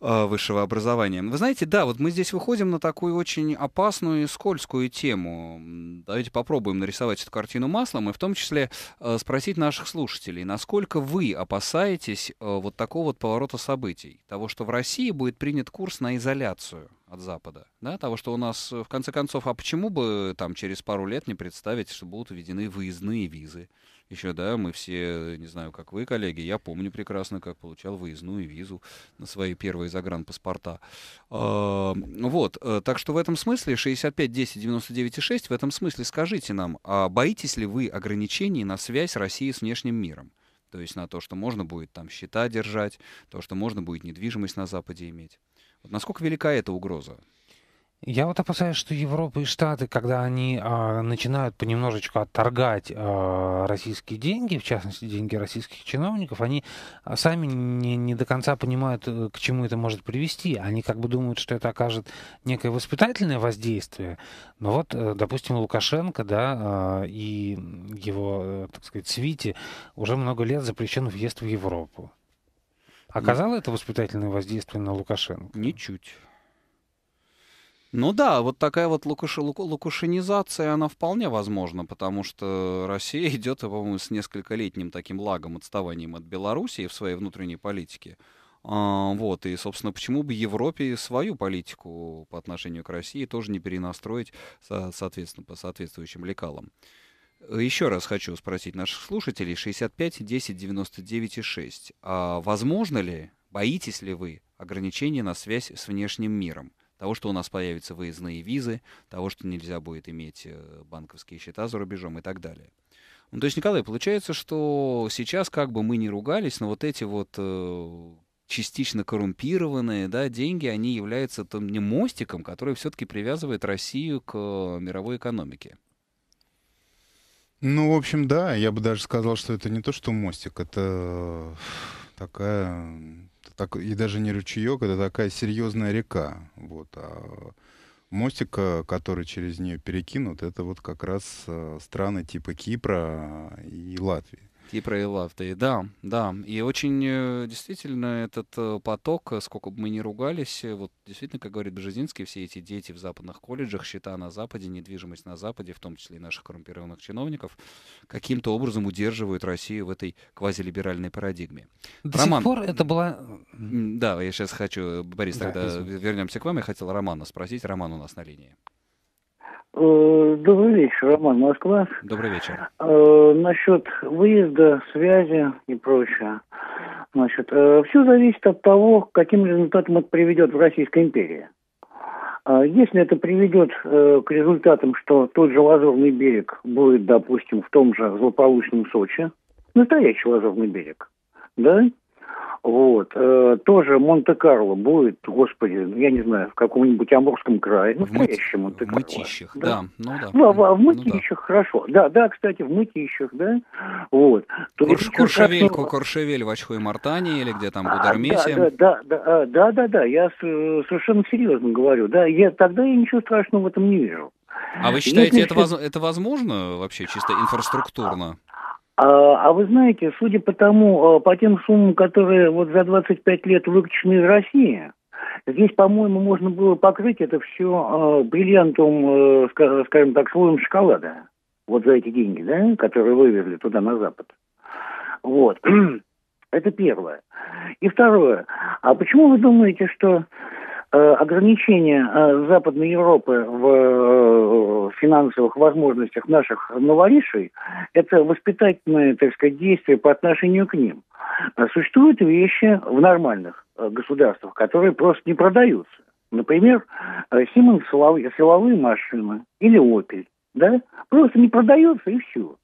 э, высшего образования. Вы знаете, да, вот мы здесь выходим на такую очень опасную и скользкую тему. Давайте попробуем нарисовать эту картину маслом, и в том числе э, спросить наших слушателей, насколько вы опасаетесь вот такого вот поворота событий, того, что в России будет принят курс на изоляцию от Запада, да, того, что у нас, э, в конце концов, а почему бы там через пару лет не представить, что будут введены выездные визы? Еще, да, мы все, не знаю, как вы, коллеги, я помню прекрасно, как получал выездную визу на свои первые загранпаспорта. А, вот, э, так что в этом смысле 65 10 99 6, в этом смысле скажите нам, а боитесь ли вы ограничений на связь России с внешним миром? То есть на то, что можно будет там счета держать, то, что можно будет недвижимость на Западе иметь. Насколько велика эта угроза? Я вот опасаюсь, что Европа и Штаты, когда они э, начинают понемножечку отторгать э, российские деньги, в частности деньги российских чиновников, они а, сами не, не до конца понимают, э, к чему это может привести. Они как бы думают, что это окажет некое воспитательное воздействие. Но вот, э, допустим, Лукашенко да, э, и его, э, так сказать, свите уже много лет запрещен въезд в Европу. Оказало это воспитательное воздействие на Лукашенко? Ничуть. Ну да, вот такая вот лукаш... она вполне возможна, потому что Россия идет, по-моему, с нескольколетним таким лагом, отставанием от Белоруссии в своей внутренней политике. А, вот, и, собственно, почему бы Европе свою политику по отношению к России тоже не перенастроить, соответственно, по соответствующим лекалам. Еще раз хочу спросить наших слушателей 65 10 99 6. А возможно ли, боитесь ли вы ограничений на связь с внешним миром? Того, что у нас появятся выездные визы, того, что нельзя будет иметь э, банковские счета за рубежом и так далее. Ну, то есть, Николай, получается, что сейчас, как бы мы ни ругались, но вот эти вот э, частично коррумпированные да, деньги, они являются не мостиком, который все-таки привязывает Россию к э, мировой экономике. Ну, в общем, да, я бы даже сказал, что это не то, что мостик, это э, такая, так, и даже не ручеек, это такая серьезная река. Вот, а мостик, э, который через нее перекинут, это вот как раз э, страны типа Кипра и Латвии и провела ты. Да, да. И очень э, действительно этот э, поток, э, сколько бы мы ни ругались, вот действительно, как говорит Бжезинский, все эти дети в западных колледжах, счета на Западе, недвижимость на Западе, в том числе и наших коррумпированных чиновников, каким-то образом удерживают Россию в этой квазилиберальной парадигме. До Роман... сих пор это была... Да, я сейчас хочу, Борис, тогда извините. вернемся к вам. Я хотел Романа спросить. Роман у нас на линии. Э, добрый вечер, Роман Москва. Добрый вечер. Э, насчет выезда, связи и прочее. Значит, э, все зависит от того, к каким результатам это приведет в Российской империи. Э, если это приведет э, к результатам, что тот же Лазурный берег будет, допустим, в том же злополучном Сочи, настоящий Лазурный берег, да, вот. Э, тоже Монте-Карло будет, господи, я не знаю, в каком-нибудь Амурском крае. Ну, в настоящем мыти... Монте-Карло. В Мытищах, да. да. Ну, да. Ну, а в, в ну Мытищах ну, хорошо. Да, да, кстати, в Мытищах, да. Вот. Курш, Куршевель, как... Куршевель в Ачхой Мартании или где там, а, Гудермесе. Да, да, да, да, а, да, да, да, я совершенно серьезно говорю. Да, я, тогда я ничего страшного в этом не вижу. А вы считаете, Если... это, воз... это возможно вообще чисто инфраструктурно? А, а вы знаете, судя по тому, а, по тем суммам, которые вот за 25 лет выкачаны из России, здесь, по-моему, можно было покрыть это все а, бриллиантом, э, скажем так, слоем шоколада. Вот за эти деньги, да, которые вывезли туда, на Запад. Вот. Это первое. И второе. А почему вы думаете, что Э, ограничения э, Западной Европы э, в финансовых возможностях наших новоришей – это воспитательное, так сказать, действие по отношению к ним. А существуют вещи в нормальных государствах, которые просто не продаются. Например, Симон силовые машины или Opel, Да? Просто не продаются и все.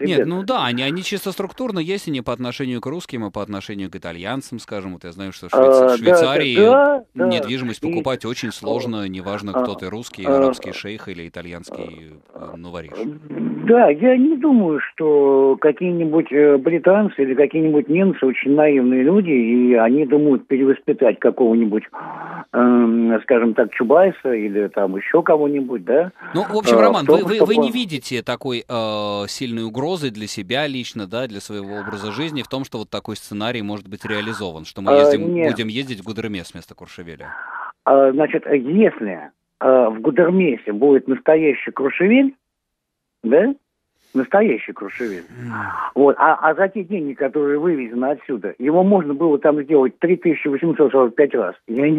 Нет, ну да, они, они чисто структурно есть, и не по отношению к русским, а по отношению к итальянцам, скажем. Вот я знаю, что в, Швейцар... а, в Швейцарии да, да, да, недвижимость покупать и... очень сложно, неважно, а, кто ты, русский, а, арабский шейх или итальянский а, э, новориш. Да, я не думаю, что какие-нибудь э, британцы или какие-нибудь немцы очень наивные люди, и они думают перевоспитать какого-нибудь, эм, скажем так, Чубайса или там еще кого-нибудь, да? Ну, в общем, Роман, а, вы, вы, вы не видите такой э, сильной угрозы угрозой для себя лично, да, для своего образа жизни в том, что вот такой сценарий может быть реализован, что мы э, ездим, Нет. будем ездить в Гудермес вместо Куршевеля? Э, значит, если э, в Гудермесе будет настоящий Крушевель, да, Настоящий крушевин. Mm. Вот. А, а за те деньги, которые вывезены отсюда, его можно было там сделать 3845 раз. Я, я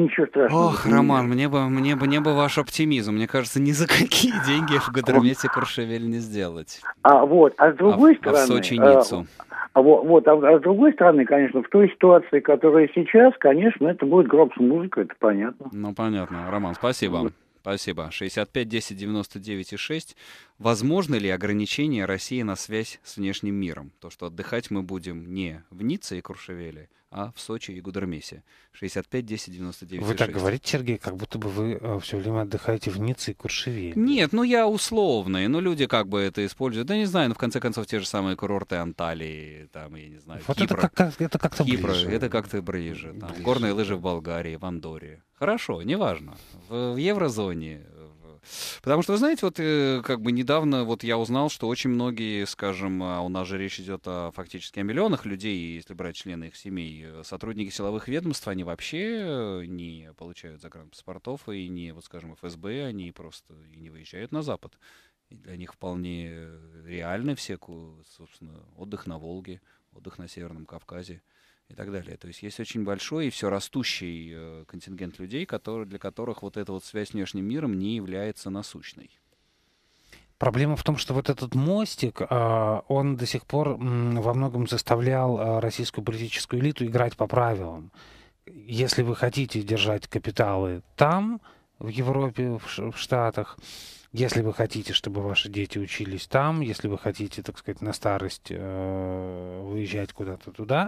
ничего страшного. Ох, Роман, мне бы, мне, бы, не бы ваш оптимизм. Мне кажется, ни за какие деньги в Гудермете вот. Крушевель не сделать. А, вот. а с другой а, стороны... А в Сочи э, Ниццу. А, вот, вот, а, а с другой стороны, конечно, в той ситуации, которая сейчас, конечно, это будет гроб с музыкой, это понятно. Ну, понятно. Роман, спасибо. Вот. Спасибо. 65 10 99 и 6. Возможно ли ограничение России на связь с внешним миром? То, что отдыхать мы будем не в Ницце и Куршевеле, а в Сочи и Гудермесе. 65 10 99 Вы так говорите, Сергей, как будто бы вы э, все время отдыхаете в Ницце и Куршевеле. Нет, ну я условный, но ну, люди как бы это используют. Да не знаю, но ну в конце концов те же самые курорты Анталии, там, я не знаю, Вот Кипр. это как-то это как ближе. Это как-то ближе. Там, Горные лыжи в Болгарии, в Андоре. Хорошо, неважно. В, в еврозоне. Потому что, вы знаете, вот э, как бы недавно вот я узнал, что очень многие, скажем, а, у нас же речь идет о, фактически о миллионах людей, если брать члены их семей, э, сотрудники силовых ведомств, они вообще э, не получают загранпаспортов и не, вот скажем, ФСБ, они просто и не выезжают на Запад. И для них вполне реальны все, собственно, отдых на Волге, отдых на Северном Кавказе и так далее. То есть есть очень большой и все растущий э, контингент людей, который, для которых вот эта вот связь с внешним миром не является насущной. Проблема в том, что вот этот мостик, а, он до сих пор во многом заставлял а, российскую политическую элиту играть по правилам. Если вы хотите держать капиталы там, в Европе, в Штатах, если вы хотите, чтобы ваши дети учились там, если вы хотите, так сказать, на старость э, выезжать куда-то туда,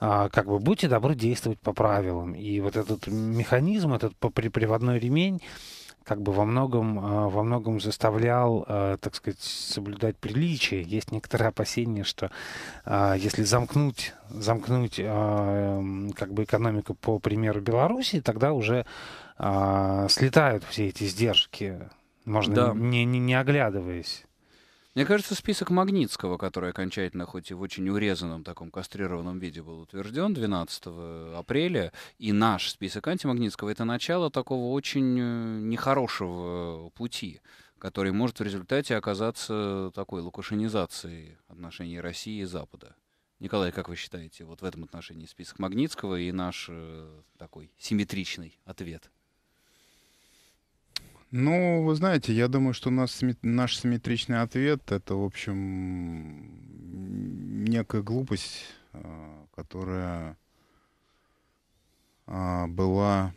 э, как бы будьте добры действовать по правилам. И вот этот механизм, этот приводной ремень, как бы во многом, а, во многом заставлял, а, так сказать, соблюдать приличие. Есть некоторые опасения, что если замкнуть, замкнуть эм, как бы экономику по примеру Беларуси, тогда уже слетают все эти сдержки можно да. не, не, не оглядываясь. Мне кажется, список Магнитского, который окончательно, хоть и в очень урезанном таком кастрированном виде был утвержден 12 апреля, и наш список антимагнитского — это начало такого очень э, нехорошего пути, который может в результате оказаться такой лукашинизацией отношений России и Запада. Николай, как вы считаете, вот в этом отношении список Магнитского и наш э, такой симметричный ответ — ну, вы знаете, я думаю, что у нас наш симметричный ответ — это, в общем, некая глупость, а, которая а, была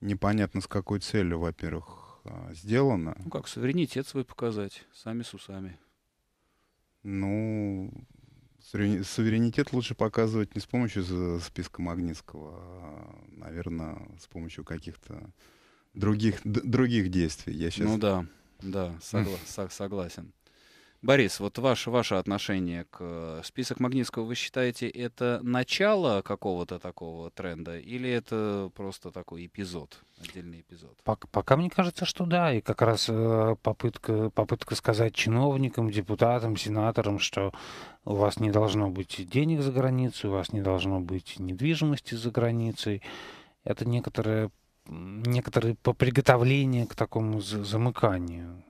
непонятно с какой целью, во-первых, а, сделана. Ну как, суверенитет свой показать, сами с усами. Ну, суверенитет лучше показывать не с помощью списка Магнитского, а, наверное, с помощью каких-то других, других действий. Я сейчас... Ну да, да, согла- сог- согласен. Борис, вот ваше, ваше отношение к э, список Магнитского, вы считаете, это начало какого-то такого тренда или это просто такой эпизод, отдельный эпизод? Пока, пока мне кажется, что да, и как раз э, попытка, попытка сказать чиновникам, депутатам, сенаторам, что у вас не должно быть денег за границей, у вас не должно быть недвижимости за границей. Это некоторая некоторые по приготовлению к такому замыканию,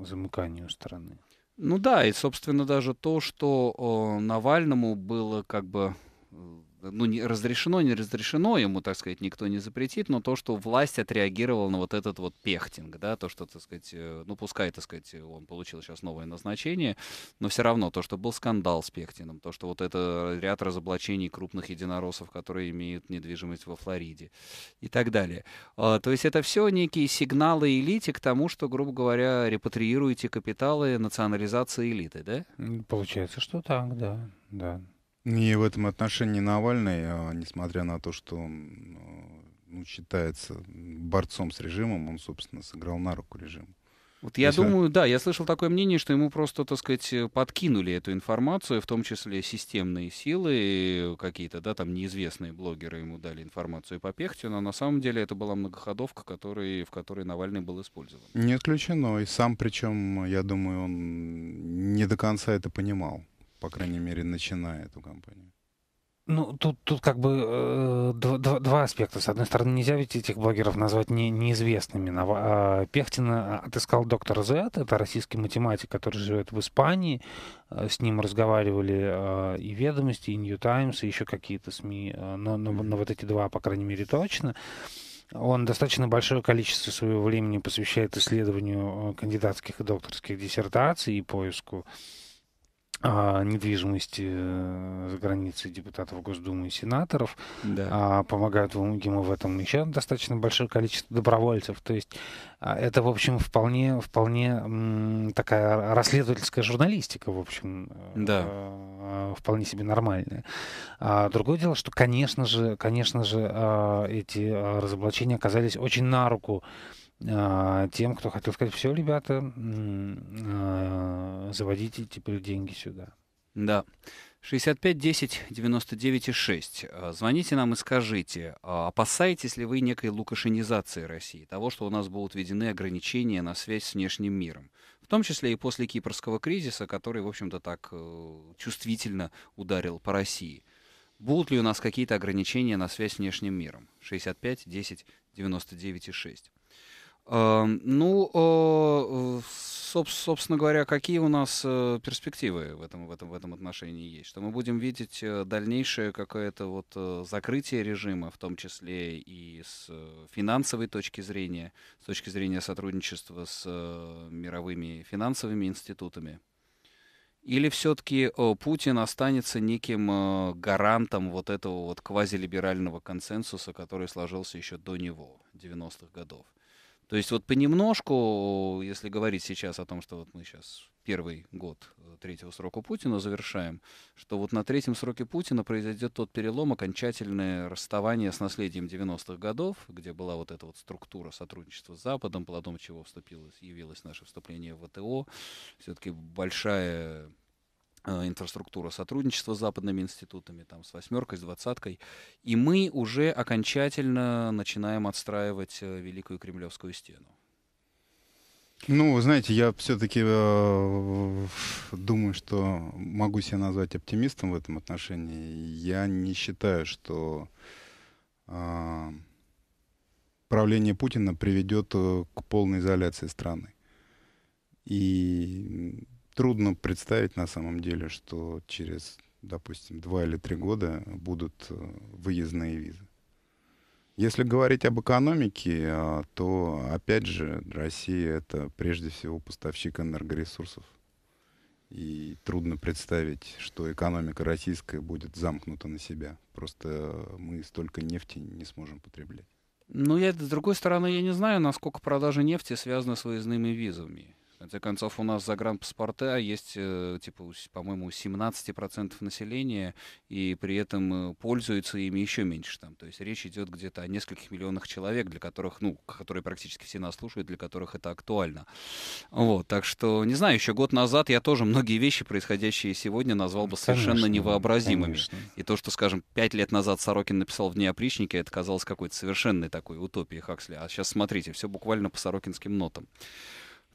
замыканию страны. Ну да, и, собственно, даже то, что э, Навальному было как бы э, ну, не, разрешено, не разрешено, ему, так сказать, никто не запретит, но то, что власть отреагировала на вот этот вот пехтинг, да, то, что, так сказать, э, ну, пускай, так сказать, он получил сейчас новое назначение, но все равно то, что был скандал с пехтином, то, что вот это ряд разоблачений крупных единороссов, которые имеют недвижимость во Флориде и так далее. А, то есть это все некие сигналы элите к тому, что, грубо говоря, репатриируете капиталы национализации элиты, да? Получается, что так, да, да. И в этом отношении Навальный, а несмотря на то, что он а, ну, считается борцом с режимом, он, собственно, сыграл на руку режиму. Вот я Если... думаю, да, я слышал такое мнение, что ему просто, так сказать, подкинули эту информацию, в том числе системные силы какие-то, да, там неизвестные блогеры ему дали информацию по Пехте, но на самом деле это была многоходовка, который, в которой Навальный был использован. Не исключено, и сам причем, я думаю, он не до конца это понимал по крайней мере, начиная эту кампанию? Ну, тут, тут как бы э, два, два аспекта. С одной стороны, нельзя ведь этих блогеров назвать не, неизвестными. А, Пехтина отыскал доктор З, это российский математик, который живет в Испании. Э, с ним разговаривали э, и «Ведомости», и «Нью Таймс», и еще какие-то СМИ. Но, но, но вот эти два, по крайней мере, точно. Он достаточно большое количество своего времени посвящает исследованию э, кандидатских и докторских диссертаций и поиску о недвижимости э, за границей депутатов Госдумы и сенаторов. Да. А, помогают ему в этом еще достаточно большое количество добровольцев. То есть а, это, в общем, вполне, вполне такая расследовательская журналистика, в общем, э, да. Э, вполне себе нормальная. А другое дело, что, конечно же, конечно же, а, эти а, разоблачения оказались очень на руку а, тем, кто хотел сказать, все, ребята, а, заводите теперь деньги сюда. Да. 65 10 99 6. Звоните нам и скажите, а, опасаетесь ли вы некой лукашинизации России, того, что у нас будут введены ограничения на связь с внешним миром? В том числе и после кипрского кризиса, который, в общем-то, так э, чувствительно ударил по России. Будут ли у нас какие-то ограничения на связь с внешним миром? 65 10 99 6. Эм, ну, собственно говоря, какие у нас э, перспективы в этом, в этом, в этом отношении есть? Что мы будем видеть э, дальнейшее какое-то вот э, закрытие режима, в том числе и с финансовой точки зрения, с точки зрения сотрудничества с мировыми финансовыми институтами? Или все-таки Путин останется неким гарантом вот этого вот квазилиберального консенсуса, который сложился еще до него, 90-х годов? То есть вот понемножку, если говорить сейчас о том, что вот мы сейчас первый год э, третьего срока Путина завершаем, что вот на третьем сроке Путина произойдет тот перелом, окончательное расставание с наследием 90-х годов, где была вот эта вот структура сотрудничества с Западом, плодом чего вступилось, явилось наше вступление в ВТО. Все-таки большая Э, инфраструктура сотрудничества с западными институтами, там, с восьмеркой, с двадцаткой. И мы уже окончательно начинаем отстраивать э, Великую Кремлевскую стену. Ну, знаете, я все-таки э, думаю, что могу себя назвать оптимистом в этом отношении. Я не считаю, что э, правление Путина приведет э, к полной изоляции страны. И трудно представить на самом деле, что через, допустим, два или три года будут э, выездные визы. Если говорить об экономике, а, то, опять же, Россия — это прежде всего поставщик энергоресурсов. И трудно представить, что экономика российская будет замкнута на себя. Просто мы столько нефти не сможем потреблять. Ну, я, с другой стороны, я не знаю, насколько продажи нефти связаны с выездными визами. В конце концов, у нас загранпаспорта есть, э, типа, по-моему, у 17% населения, и при этом э, пользуются ими еще меньше. Там. То есть речь идет где-то о нескольких миллионах человек, для которых, ну, которые практически все нас слушают, для которых это актуально. Вот, так что, не знаю, еще год назад я тоже многие вещи, происходящие сегодня, назвал бы конечно, совершенно невообразимыми. Конечно. И то, что, скажем, пять лет назад Сорокин написал в «Дне это казалось какой-то совершенной такой утопией Хаксли. А сейчас смотрите, все буквально по сорокинским нотам.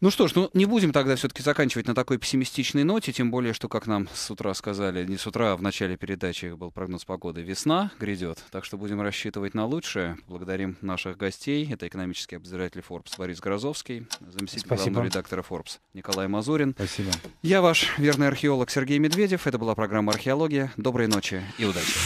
Ну что ж, ну не будем тогда все-таки заканчивать на такой пессимистичной ноте, тем более, что, как нам с утра сказали, не с утра, а в начале передачи был прогноз погоды. Весна грядет, так что будем рассчитывать на лучшее. Благодарим наших гостей. Это экономический обозреватель Forbes Борис Грозовский, заместитель Спасибо. главного редактора Forbes Николай Мазурин. Спасибо. Я ваш верный археолог Сергей Медведев. Это была программа «Археология». Доброй ночи и удачи.